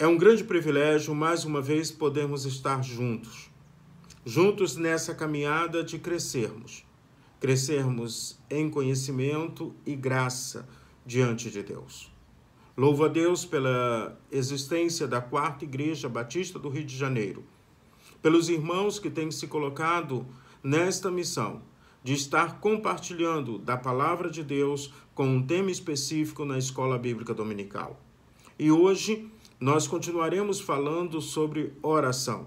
É um grande privilégio, mais uma vez, podermos estar juntos. Juntos nessa caminhada de crescermos. Crescermos em conhecimento e graça diante de Deus. Louvo a Deus pela existência da Quarta Igreja Batista do Rio de Janeiro, pelos irmãos que têm se colocado nesta missão de estar compartilhando da palavra de Deus com um tema específico na Escola Bíblica Dominical. E hoje nós continuaremos falando sobre oração.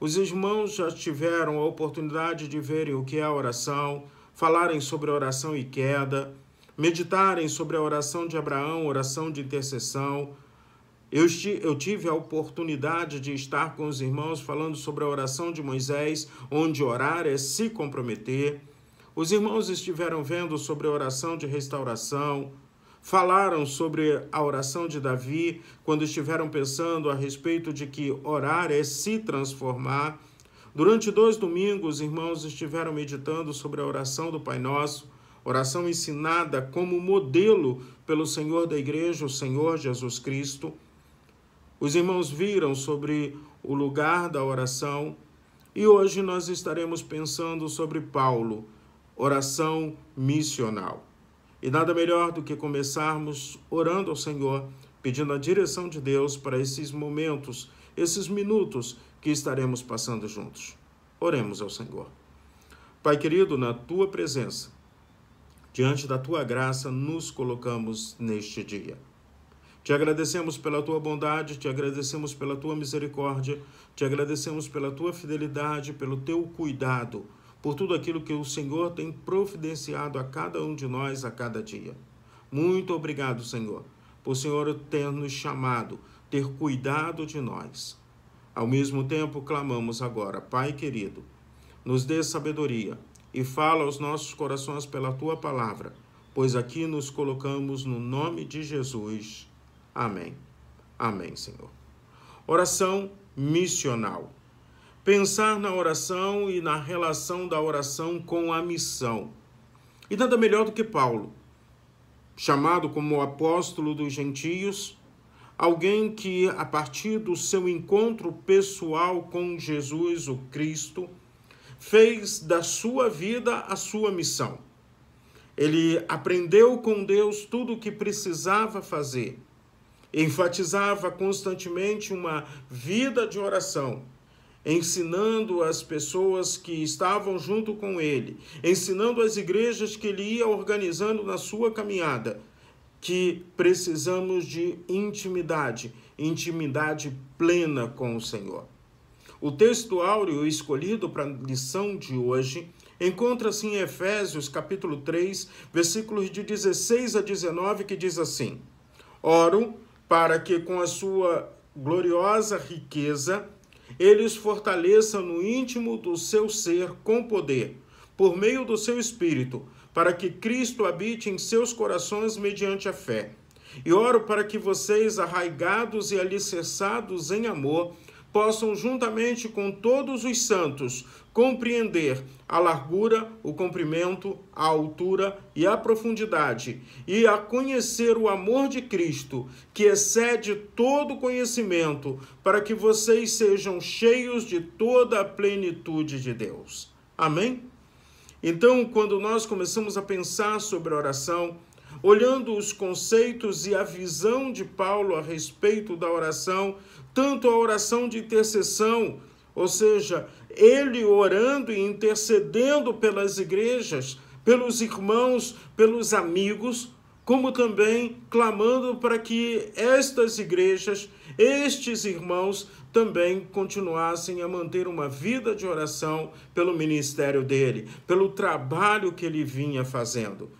Os irmãos já tiveram a oportunidade de verem o que é oração, falarem sobre oração e queda, meditarem sobre a oração de Abraão, oração de intercessão. Eu, eu tive a oportunidade de estar com os irmãos falando sobre a oração de Moisés, onde orar é se comprometer. Os irmãos estiveram vendo sobre a oração de restauração, falaram sobre a oração de Davi, quando estiveram pensando a respeito de que orar é se transformar. Durante dois domingos, os irmãos estiveram meditando sobre a oração do Pai Nosso, oração ensinada como modelo pelo Senhor da Igreja, o Senhor Jesus Cristo. Os irmãos viram sobre o lugar da oração e hoje nós estaremos pensando sobre Paulo, oração missional. E nada melhor do que começarmos orando ao Senhor, pedindo a direção de Deus para esses momentos, esses minutos que estaremos passando juntos. Oremos ao Senhor. Pai querido, na tua presença, diante da tua graça, nos colocamos neste dia. Te agradecemos pela tua bondade, te agradecemos pela tua misericórdia, te agradecemos pela tua fidelidade, pelo teu cuidado por tudo aquilo que o Senhor tem providenciado a cada um de nós a cada dia. Muito obrigado, Senhor, por Senhor ter nos chamado, ter cuidado de nós. Ao mesmo tempo, clamamos agora, Pai querido, nos dê sabedoria e fala aos nossos corações pela tua palavra, pois aqui nos colocamos no nome de Jesus. Amém. Amém, Senhor. Oração missional pensar na oração e na relação da oração com a missão. E nada melhor do que Paulo, chamado como apóstolo dos gentios, alguém que, a partir do seu encontro pessoal com Jesus, o Cristo, fez da sua vida a sua missão. Ele aprendeu com Deus tudo o que precisava fazer. Enfatizava constantemente uma vida de oração ensinando as pessoas que estavam junto com ele, ensinando as igrejas que ele ia organizando na sua caminhada, que precisamos de intimidade, intimidade plena com o Senhor. O texto áureo escolhido para a lição de hoje encontra-se em Efésios capítulo 3, versículos de 16 a 19, que diz assim: Oro para que com a sua gloriosa riqueza ele os fortaleça no íntimo do seu ser com poder, por meio do seu espírito, para que Cristo habite em seus corações mediante a fé. E oro para que vocês, arraigados e alicerçados em amor, possam, juntamente com todos os santos, compreender a largura, o comprimento, a altura e a profundidade, e a conhecer o amor de Cristo, que excede todo conhecimento, para que vocês sejam cheios de toda a plenitude de Deus. Amém? Então, quando nós começamos a pensar sobre a oração, olhando os conceitos e a visão de Paulo a respeito da oração, tanto a oração de intercessão, ou seja, ele orando e intercedendo pelas igrejas, pelos irmãos, pelos amigos, como também clamando para que estas igrejas, estes irmãos, também continuassem a manter uma vida de oração pelo ministério dele, pelo trabalho que ele vinha fazendo.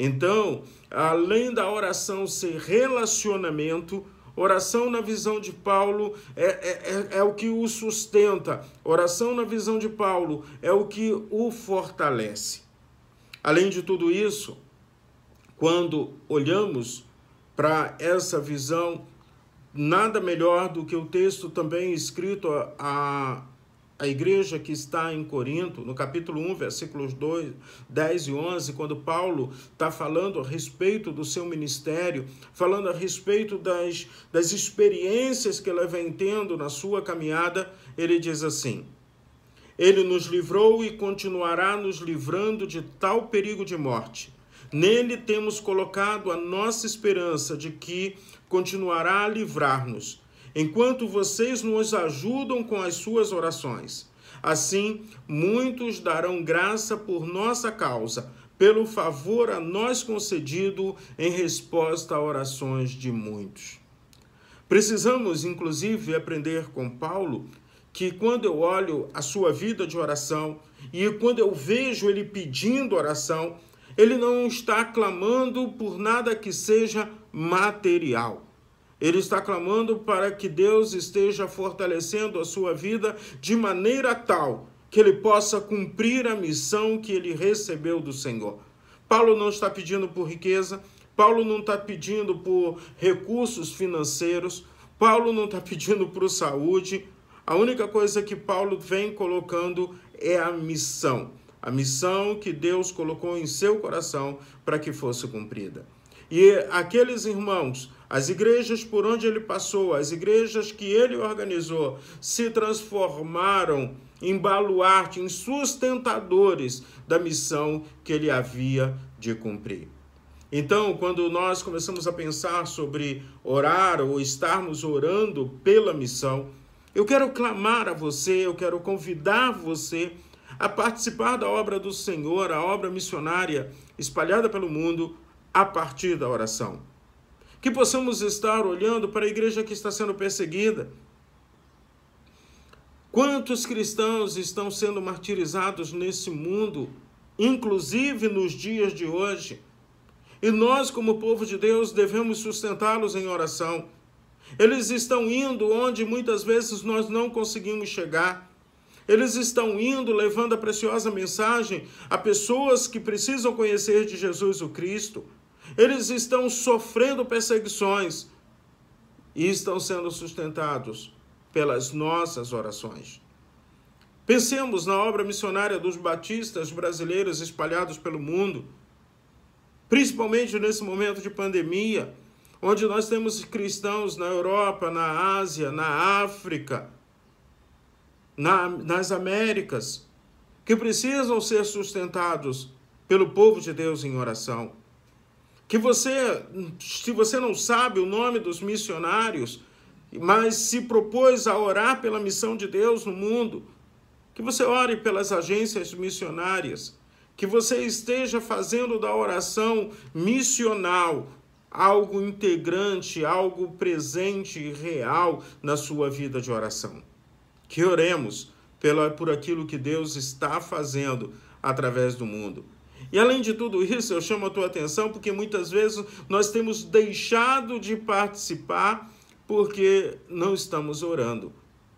Então, além da oração ser relacionamento, Oração na visão de Paulo é, é, é, é, o que o sustenta, oração na visão de Paulo é o que o fortalece. Além de tudo isso, quando olhamos para essa visão, nada melhor do que o texto também escrito a a igreja que está em Corinto, no capítulo 1, versículos 2, 10 e 11, quando Paulo está falando a respeito do seu ministério, falando a respeito das, das experiências que ele vem tendo na sua caminhada, ele diz assim: Ele nos livrou e continuará nos livrando de tal perigo de morte. Nele temos colocado a nossa esperança de que continuará a livrar-nos enquanto vocês nos ajudam com as suas orações. Assim, muitos darão graça por nossa causa, pelo favor a nós concedido em resposta a orações de muitos. Precisamos, inclusive, aprender com Paulo que quando eu olho a sua vida de oração e quando eu vejo ele pedindo oração, ele não está clamando por nada que seja material. Ele está clamando para que Deus esteja fortalecendo a sua vida de maneira tal que ele possa cumprir a missão que ele recebeu do Senhor. Paulo não está pedindo por riqueza, Paulo não está pedindo por recursos financeiros, Paulo não está pedindo por saúde. A única coisa que Paulo vem colocando é a missão. A missão que Deus colocou em seu coração para que fosse cumprida. E aqueles irmãos as igrejas por onde ele passou, as igrejas que ele organizou, se transformaram em baluarte, em sustentadores da missão que ele havia de cumprir. Então, quando nós começamos a pensar sobre orar ou estarmos orando pela missão, eu quero clamar a você, eu quero convidar você a participar da obra do Senhor, a obra missionária espalhada pelo mundo, a partir da oração que possamos estar olhando para a igreja que está sendo perseguida. Quantos cristãos estão sendo martirizados nesse mundo, inclusive nos dias de hoje? E nós, como povo de Deus, devemos sustentá-los em oração. Eles estão indo onde muitas vezes nós não conseguimos chegar. Eles estão indo levando a preciosa mensagem a pessoas que precisam conhecer de Jesus o Cristo. Eles estão sofrendo perseguições e estão sendo sustentados pelas nossas orações. Pensemos na obra missionária dos batistas brasileiros espalhados pelo mundo, principalmente nesse momento de pandemia, onde nós temos cristãos na Europa, na Ásia, na África, na, nas Américas, que precisam ser sustentados pelo povo de Deus em oração que você, se você não sabe o nome dos missionários, mas se propôs a orar pela missão de Deus no mundo, que você ore pelas agências missionárias, que você esteja fazendo da oração missional algo integrante, algo presente e real na sua vida de oração. Que oremos pela, por aquilo que Deus está fazendo através do mundo. E além de tudo isso, eu chamo a tua atenção porque muitas vezes nós temos deixado de participar porque não estamos orando.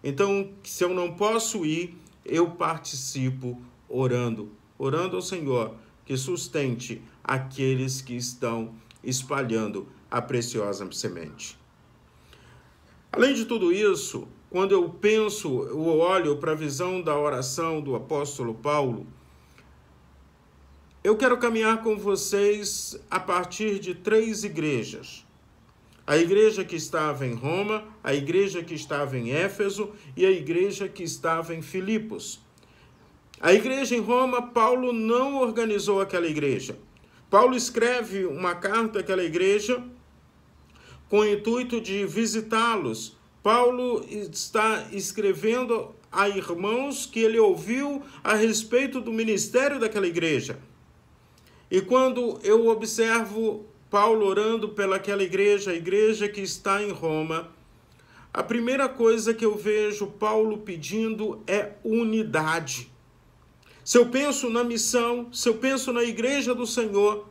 Então, se eu não posso ir, eu participo orando, orando ao Senhor que sustente aqueles que estão espalhando a preciosa semente. Além de tudo isso, quando eu penso, eu olho para a visão da oração do apóstolo Paulo, eu quero caminhar com vocês a partir de três igrejas. A igreja que estava em Roma, a igreja que estava em Éfeso e a igreja que estava em Filipos. A igreja em Roma, Paulo não organizou aquela igreja. Paulo escreve uma carta àquela igreja com o intuito de visitá-los. Paulo está escrevendo a irmãos que ele ouviu a respeito do ministério daquela igreja. E quando eu observo Paulo orando pelaquela igreja, a igreja que está em Roma, a primeira coisa que eu vejo Paulo pedindo é unidade. Se eu penso na missão, se eu penso na igreja do Senhor,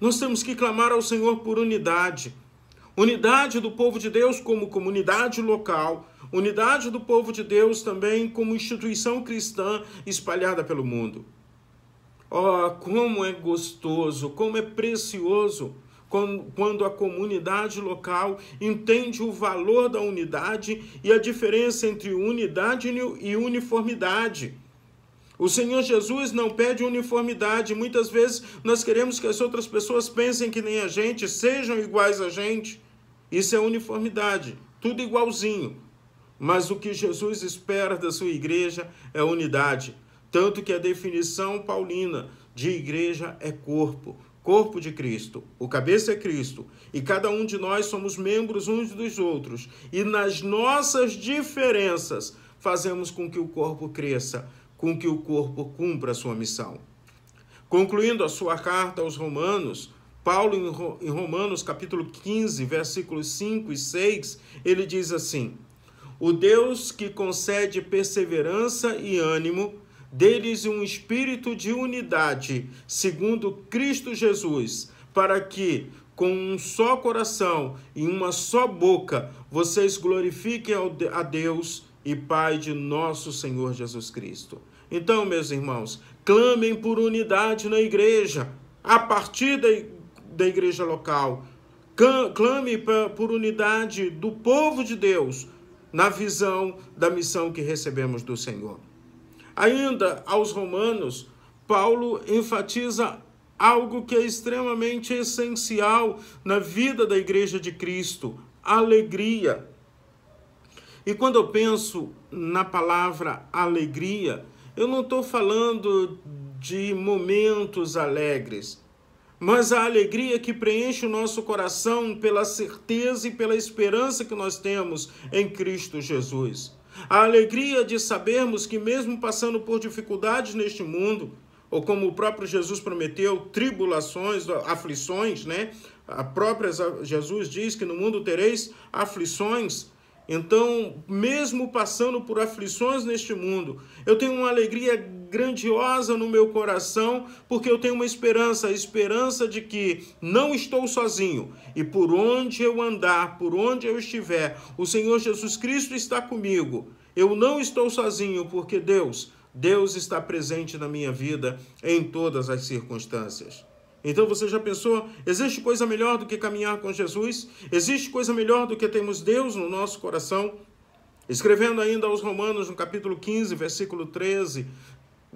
nós temos que clamar ao Senhor por unidade. Unidade do povo de Deus como comunidade local, unidade do povo de Deus também como instituição cristã espalhada pelo mundo. Oh, como é gostoso, como é precioso quando a comunidade local entende o valor da unidade e a diferença entre unidade e uniformidade. O Senhor Jesus não pede uniformidade. Muitas vezes nós queremos que as outras pessoas pensem que nem a gente, sejam iguais a gente. Isso é uniformidade, tudo igualzinho. Mas o que Jesus espera da sua igreja é unidade. Tanto que a definição paulina de igreja é corpo, corpo de Cristo, o cabeça é Cristo, e cada um de nós somos membros uns dos outros, e nas nossas diferenças fazemos com que o corpo cresça, com que o corpo cumpra a sua missão. Concluindo a sua carta aos Romanos, Paulo, em Romanos capítulo 15, versículos 5 e 6, ele diz assim: O Deus que concede perseverança e ânimo deles um espírito de unidade, segundo Cristo Jesus, para que, com um só coração e uma só boca, vocês glorifiquem a Deus e Pai de nosso Senhor Jesus Cristo. Então, meus irmãos, clamem por unidade na igreja, a partir da, da igreja local. Clame por unidade do povo de Deus na visão da missão que recebemos do Senhor. Ainda aos Romanos, Paulo enfatiza algo que é extremamente essencial na vida da Igreja de Cristo: alegria. E quando eu penso na palavra alegria, eu não estou falando de momentos alegres, mas a alegria que preenche o nosso coração pela certeza e pela esperança que nós temos em Cristo Jesus a alegria de sabermos que, mesmo passando por dificuldades neste mundo, ou como o próprio Jesus prometeu, tribulações, aflições, né? A própria Jesus diz que no mundo tereis aflições. Então, mesmo passando por aflições neste mundo, eu tenho uma alegria grandiosa no meu coração, porque eu tenho uma esperança, a esperança de que não estou sozinho e por onde eu andar, por onde eu estiver, o Senhor Jesus Cristo está comigo. Eu não estou sozinho, porque Deus, Deus está presente na minha vida em todas as circunstâncias. Então você já pensou? Existe coisa melhor do que caminhar com Jesus? Existe coisa melhor do que termos Deus no nosso coração? Escrevendo ainda aos Romanos, no capítulo 15, versículo 13,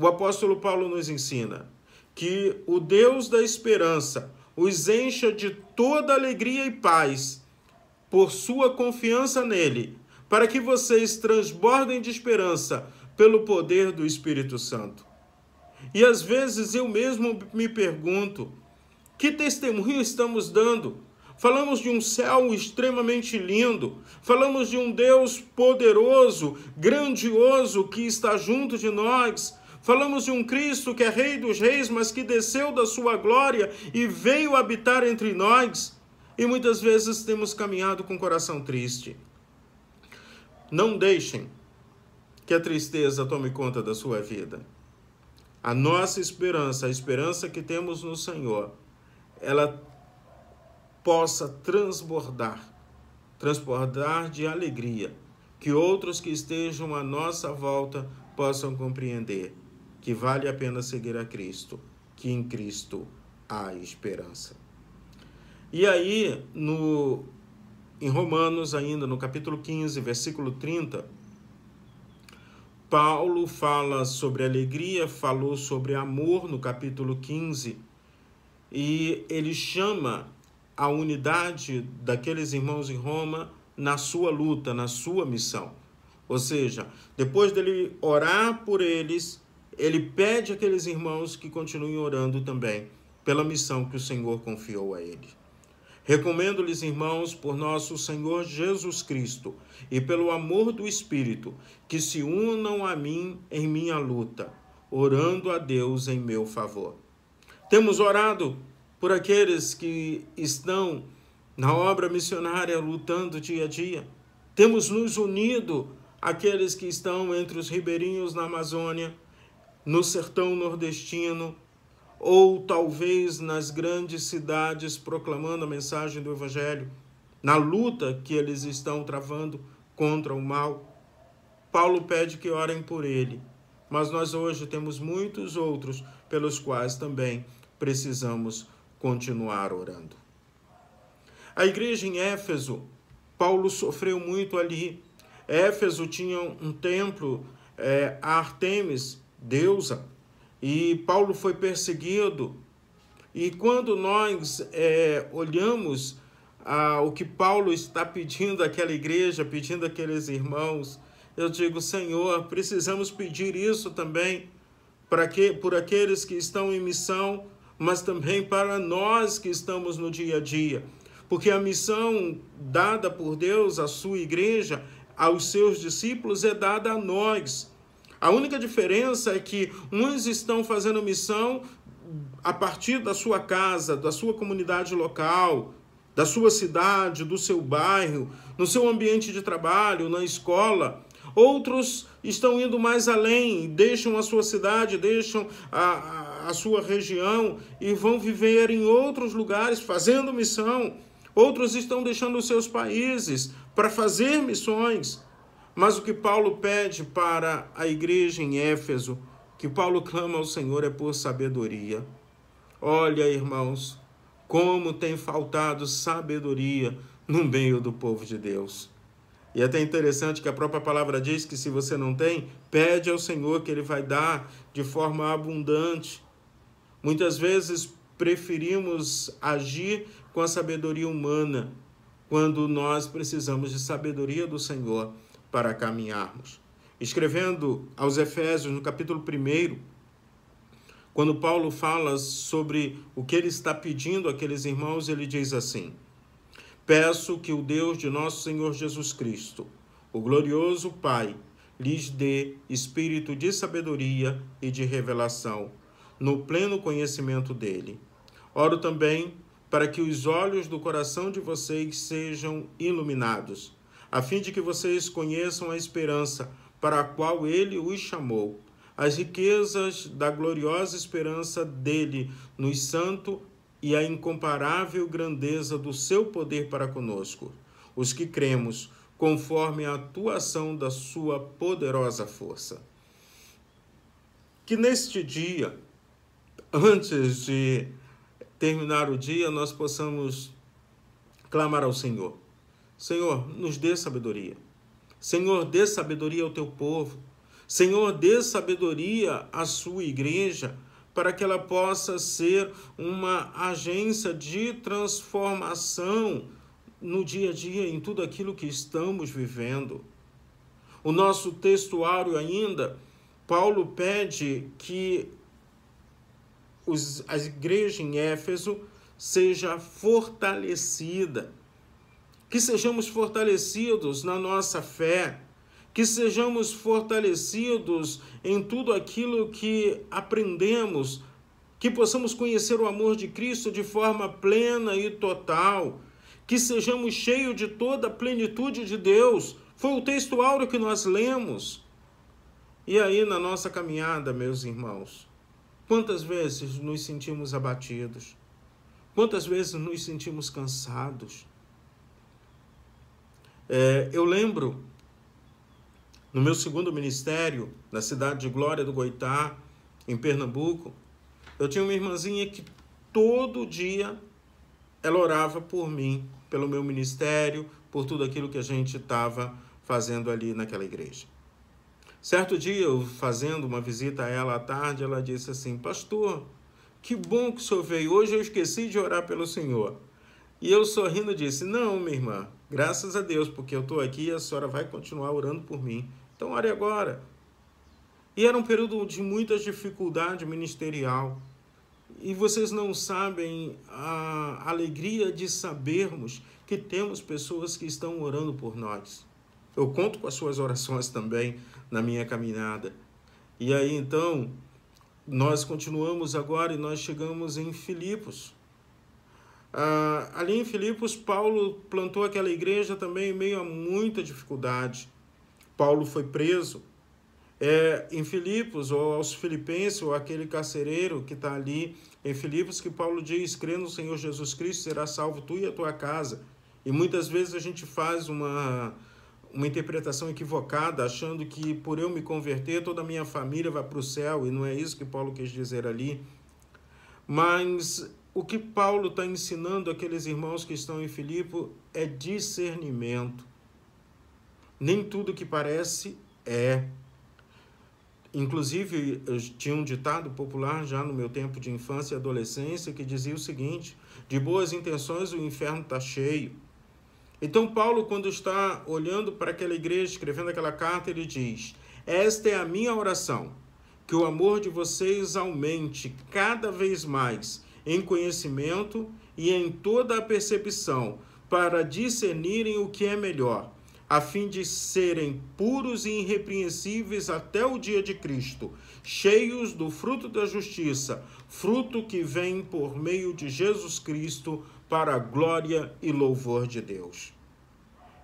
o apóstolo Paulo nos ensina que o Deus da esperança os encha de toda alegria e paz por sua confiança nele, para que vocês transbordem de esperança pelo poder do Espírito Santo. E às vezes eu mesmo me pergunto: que testemunho estamos dando? Falamos de um céu extremamente lindo, falamos de um Deus poderoso, grandioso que está junto de nós, Falamos de um Cristo que é Rei dos Reis, mas que desceu da sua glória e veio habitar entre nós. E muitas vezes temos caminhado com o coração triste. Não deixem que a tristeza tome conta da sua vida. A nossa esperança, a esperança que temos no Senhor, ela possa transbordar, transbordar de alegria, que outros que estejam à nossa volta possam compreender que vale a pena seguir a Cristo, que em Cristo há esperança. E aí, no, em Romanos, ainda no capítulo 15, versículo 30, Paulo fala sobre alegria, falou sobre amor no capítulo 15, e ele chama a unidade daqueles irmãos em Roma na sua luta, na sua missão. Ou seja, depois dele orar por eles, ele pede àqueles irmãos que continuem orando também pela missão que o Senhor confiou a ele. Recomendo-lhes, irmãos, por nosso Senhor Jesus Cristo e pelo amor do Espírito, que se unam a mim em minha luta, orando a Deus em meu favor. Temos orado por aqueles que estão na obra missionária lutando dia a dia. Temos nos unido àqueles que estão entre os ribeirinhos na Amazônia no sertão nordestino ou talvez nas grandes cidades proclamando a mensagem do Evangelho, na luta que eles estão travando contra o mal. Paulo pede que orem por ele, mas nós hoje temos muitos outros pelos quais também precisamos continuar orando. A igreja em Éfeso, Paulo sofreu muito ali. Éfeso tinha um templo, é, eh, a Artemis, deusa. E Paulo foi perseguido. E quando nós é, olhamos o que Paulo está pedindo àquela igreja, pedindo àqueles irmãos, eu digo, Senhor, precisamos pedir isso também para que por aqueles que estão em missão, mas também para nós que estamos no dia a dia. Porque a missão dada por Deus à sua igreja, aos seus discípulos, é dada a nós. A única diferença é que uns estão fazendo missão a partir da sua casa, da sua comunidade local, da sua cidade, do seu bairro, no seu ambiente de trabalho, na escola. Outros estão indo mais além, deixam a sua cidade, deixam a, a, sua região e vão viver em outros lugares fazendo missão. Outros estão deixando os seus países para fazer missões. Mas o que Paulo pede para a igreja em Éfeso, que Paulo clama ao Senhor é por sabedoria. Olha, irmãos, como tem faltado sabedoria no meio do povo de Deus. E é até interessante que a própria palavra diz que se você não tem, pede ao Senhor que ele vai dar de forma abundante. Muitas vezes preferimos agir com a sabedoria humana, quando nós precisamos de sabedoria do Senhor para caminharmos. Escrevendo aos Efésios, no capítulo 1, quando Paulo fala sobre o que ele está pedindo àqueles irmãos, ele diz assim: Peço que o Deus de nosso Senhor Jesus Cristo, o glorioso Pai, lhes dê espírito de sabedoria e de revelação, no pleno conhecimento dele. Oro também para que os olhos do coração de vocês sejam iluminados a fim de que vocês conheçam a esperança para a qual ele os chamou, as riquezas da gloriosa esperança dele nos santo e a incomparável grandeza do seu poder para conosco, os que cremos, conforme a atuação da sua poderosa força. Que neste dia, antes de terminar o dia, nós possamos clamar ao Senhor Senhor, nos dê sabedoria. Senhor, dê sabedoria ao teu povo. Senhor, dê sabedoria à sua igreja para que ela possa ser uma agência de transformação no dia a dia, em tudo aquilo que estamos vivendo. O nosso textuário ainda, Paulo pede que os, a igreja em Éfeso seja fortalecida que sejamos fortalecidos na nossa fé, que sejamos fortalecidos em tudo aquilo que aprendemos, que possamos conhecer o amor de Cristo de forma plena e total, que sejamos cheios de toda a plenitude de Deus. Foi o texto áureo que nós lemos. E aí, na nossa caminhada, meus irmãos, quantas vezes nos sentimos abatidos? Quantas vezes nos sentimos cansados? É, eu lembro, no meu segundo ministério, na cidade de Glória do Goitá, em Pernambuco, eu tinha uma irmãzinha que todo dia ela orava por mim, pelo meu ministério, por tudo aquilo que a gente estava fazendo ali naquela igreja. Certo dia, eu fazendo uma visita a ela à tarde, ela disse assim: Pastor, que bom que o senhor veio. Hoje eu esqueci de orar pelo senhor. E eu sorrindo disse: Não, minha irmã, graças a Deus, porque eu estou aqui e a senhora vai continuar orando por mim. Então ore agora. E era um período de muita dificuldade ministerial. E vocês não sabem a alegria de sabermos que temos pessoas que estão orando por nós. Eu conto com as suas orações também na minha caminhada. E aí então, nós continuamos agora e nós chegamos em Filipos. Ah, ali em Filipos, Paulo plantou aquela igreja também em meio a muita dificuldade. Paulo foi preso. É, em Filipos, ou aos filipenses, ou aquele carcereiro que está ali em Filipos, que Paulo diz: crê no Senhor Jesus Cristo, será salvo tu e a tua casa. E muitas vezes a gente faz uma, uma interpretação equivocada, achando que por eu me converter, toda a minha família vai para o céu, e não é isso que Paulo quis dizer ali. Mas o que Paulo está ensinando aqueles irmãos que estão em Filipe é discernimento. Nem tudo que parece é. Inclusive, eu tinha um ditado popular já no meu tempo de infância e adolescência que dizia o seguinte: de boas intenções o inferno está cheio. Então, Paulo, quando está olhando para aquela igreja, escrevendo aquela carta, ele diz: Esta é a minha oração, que o amor de vocês aumente cada vez mais em conhecimento e em toda a percepção, para discernirem o que é melhor, a fim de serem puros e irrepreensíveis até o dia de Cristo, cheios do fruto da justiça, fruto que vem por meio de Jesus Cristo para a glória e louvor de Deus.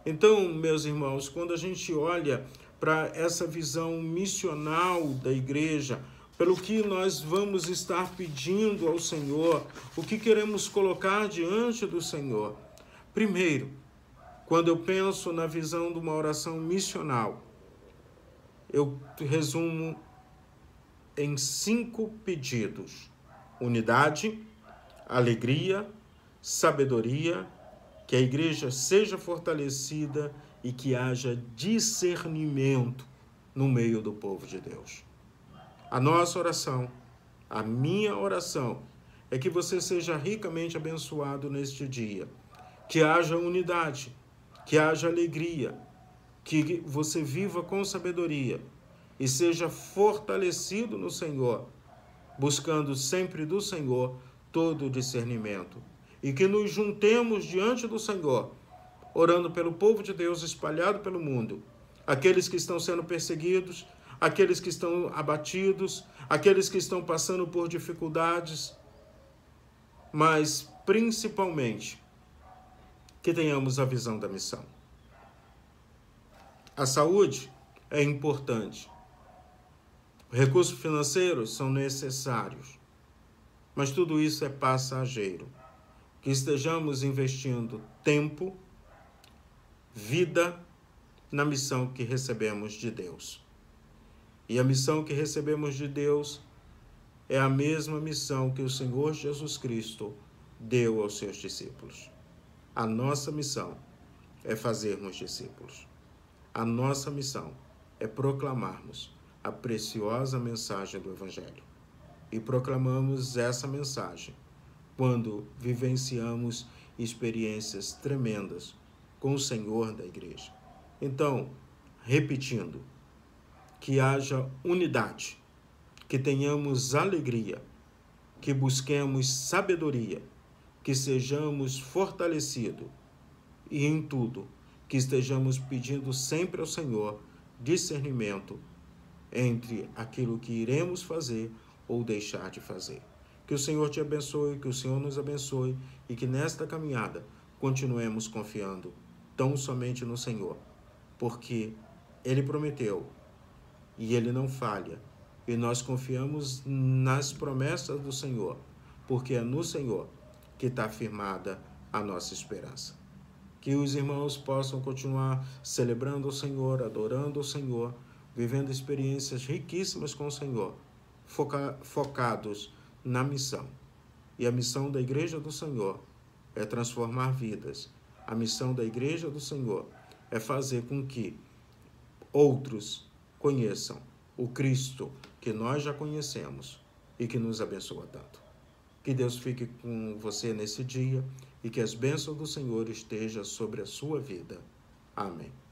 Então, meus irmãos, quando a gente olha para essa visão missional da igreja, pelo que nós vamos estar pedindo ao Senhor, o que queremos colocar diante do Senhor. Primeiro, quando eu penso na visão de uma oração missional, eu resumo em cinco pedidos: unidade, alegria, sabedoria, que a igreja seja fortalecida e que haja discernimento no meio do povo de Deus. A nossa oração, a minha oração, é que você seja ricamente abençoado neste dia, que haja unidade, que haja alegria, que você viva com sabedoria e seja fortalecido no Senhor, buscando sempre do Senhor todo o discernimento. E que nos juntemos diante do Senhor, orando pelo povo de Deus espalhado pelo mundo, aqueles que estão sendo perseguidos, aqueles que estão abatidos, aqueles que estão passando por dificuldades, mas principalmente que tenhamos a visão da missão. A saúde é importante. Recursos financeiros são necessários. Mas tudo isso é passageiro. Que estejamos investindo tempo, vida na missão que recebemos de Deus. E a missão que recebemos de Deus é a mesma missão que o Senhor Jesus Cristo deu aos seus discípulos. A nossa missão é fazermos discípulos. A nossa missão é proclamarmos a preciosa mensagem do Evangelho. E proclamamos essa mensagem quando vivenciamos experiências tremendas com o Senhor da Igreja. Então, repetindo, que haja unidade, que tenhamos alegria, que busquemos sabedoria, que sejamos fortalecidos e em tudo que estejamos pedindo sempre ao Senhor discernimento entre aquilo que iremos fazer ou deixar de fazer. Que o Senhor te abençoe, que o Senhor nos abençoe e que nesta caminhada continuemos confiando tão somente no Senhor, porque Ele prometeu e ele não falha. E nós confiamos nas promessas do Senhor, porque é no Senhor que está firmada a nossa esperança. Que os irmãos possam continuar celebrando o Senhor, adorando o Senhor, vivendo experiências riquíssimas com o Senhor, foca focados na missão. E a missão da Igreja do Senhor é transformar vidas. A missão da Igreja do Senhor é fazer com que outros conheçam o Cristo que nós já conhecemos e que nos abençoa tanto. Que Deus fique com você nesse dia e que as bênçãos do Senhor estejam sobre a sua vida. Amém.